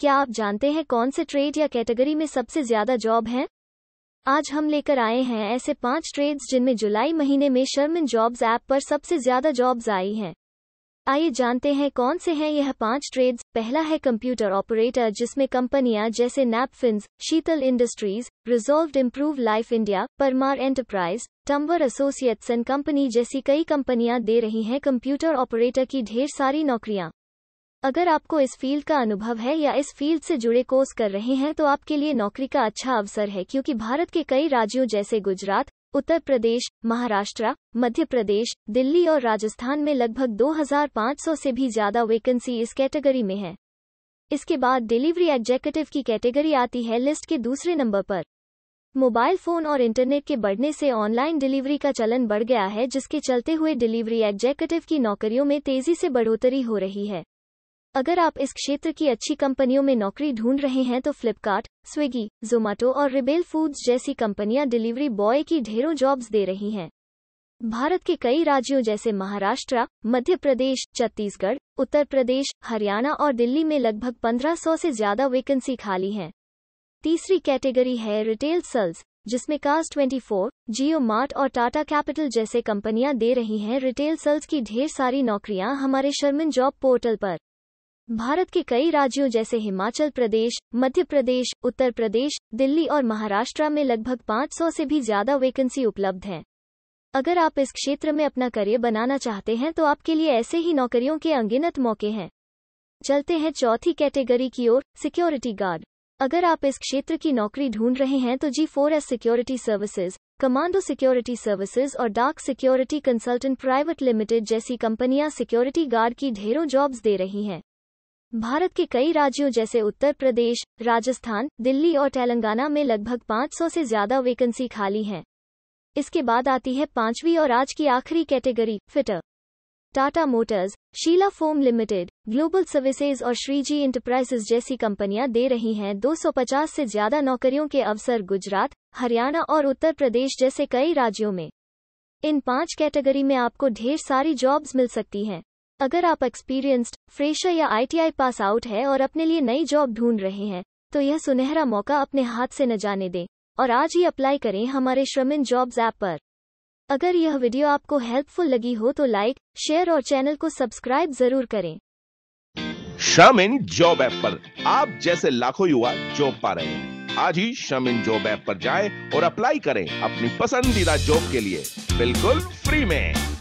क्या आप जानते हैं कौन से ट्रेड या कैटेगरी में सबसे ज्यादा जॉब हैं आज हम लेकर आए हैं ऐसे पांच ट्रेड्स जिनमें जुलाई महीने में शर्मिन जॉब्स ऐप पर सबसे ज्यादा जॉब्स आई हैं आइए जानते हैं कौन से हैं यह पांच ट्रेड्स पहला है कंप्यूटर ऑपरेटर जिसमें कंपनियां जैसे नैपफिन्स Sheetal industries resolve improve life India Parmar enterprise टम्बर एसोसिएट्स एंड कंपनी जैसी कई कंपनियां दे रही हैं कंप्यूटर ऑपरेटर की ढेर सारी नौकरियां अगर आपको इस फील्ड का अनुभव है या इस फील्ड से जुड़े कोर्स कर रहे हैं तो आपके लिए नौकरी का अच्छा अवसर है क्योंकि भारत के कई राज्यों जैसे गुजरात उत्तर प्रदेश महाराष्ट्र मध्य प्रदेश दिल्ली और राजस्थान में लगभग 2,500 से भी ज्यादा वैकेंसी इस कैटेगरी में है इसके बाद डिलीवरी एग्जेक्यूटिव की कैटेगरी आती है लिस्ट के दूसरे नंबर पर मोबाइल फोन और इंटरनेट के बढ़ने से ऑनलाइन डिलीवरी का चलन बढ़ गया है जिसके चलते हुए डिलीवरी एग्जेक्यूटिव की नौकरियों में तेजी से बढ़ोतरी हो रही है अगर आप इस क्षेत्र की अच्छी कंपनियों में नौकरी ढूंढ रहे हैं तो फ्लिपकार्ट स्विगी जोमेटो और रिबेल फूड्स जैसी कंपनियां डिलीवरी बॉय की ढेरों जॉब्स दे रही हैं भारत के कई राज्यों जैसे महाराष्ट्र मध्य प्रदेश छत्तीसगढ़ उत्तर प्रदेश हरियाणा और दिल्ली में लगभग 1500 से ज्यादा वैकेंसी खाली हैं तीसरी कैटेगरी है रिटेल सेल्स जिसमें कास्ट 24, जियो मार्ट और टाटा कैपिटल जैसे कंपनियां दे रही हैं रिटेल सेल्स की ढेर सारी नौकरियां हमारे शर्मिन जॉब पोर्टल पर भारत के कई राज्यों जैसे हिमाचल प्रदेश मध्य प्रदेश उत्तर प्रदेश दिल्ली और महाराष्ट्र में लगभग 500 से भी ज्यादा वैकेंसी उपलब्ध हैं अगर आप इस क्षेत्र में अपना करियर बनाना चाहते हैं तो आपके लिए ऐसे ही नौकरियों के अंगिनत मौके हैं चलते हैं चौथी कैटेगरी की ओर सिक्योरिटी गार्ड अगर आप इस क्षेत्र की नौकरी ढूंढ रहे हैं तो G four S security services commando security services और dark security consultant private limited जैसी कंपनियां सिक्योरिटी गार्ड की ढेरों जॉब्स दे रही हैं भारत के कई राज्यों जैसे उत्तर प्रदेश राजस्थान दिल्ली और तेलंगाना में लगभग 500 से ज्यादा वैकेंसी खाली हैं इसके बाद आती है पांचवी और आज की आखिरी category fitter Tata motors Sheela foam limited global services और श्रीजी इंटरप्राइजेज़ जैसी कंपनियां दे रही हैं 250 से ज्यादा नौकरियों के अवसर गुजरात हरियाणा और उत्तर प्रदेश जैसे कई राज्यों में इन पांच कैटेगरी में आपको ढेर सारी जॉब्स मिल सकती हैं अगर आप एक्सपीरियंस्ड फ्रेशर या आईटीआई पास आउट है और अपने लिए नई जॉब ढूंढ रहे हैं तो यह सुनहरा मौका अपने हाथ से न जाने दें और आज ही अप्लाई करें हमारे श्रमिन जॉब्स ऐप पर अगर यह वीडियो आपको हेल्पफुल लगी हो तो लाइक शेयर और चैनल को सब्सक्राइब जरूर करें श्रमिन जॉब ऐप पर आप जैसे लाखों युवा जॉब पा रहे हैं आज ही श्रमिन जॉब ऐप पर जाएं और अप्लाई करें अपनी पसंदीदा जॉब के लिए बिल्कुल फ्री में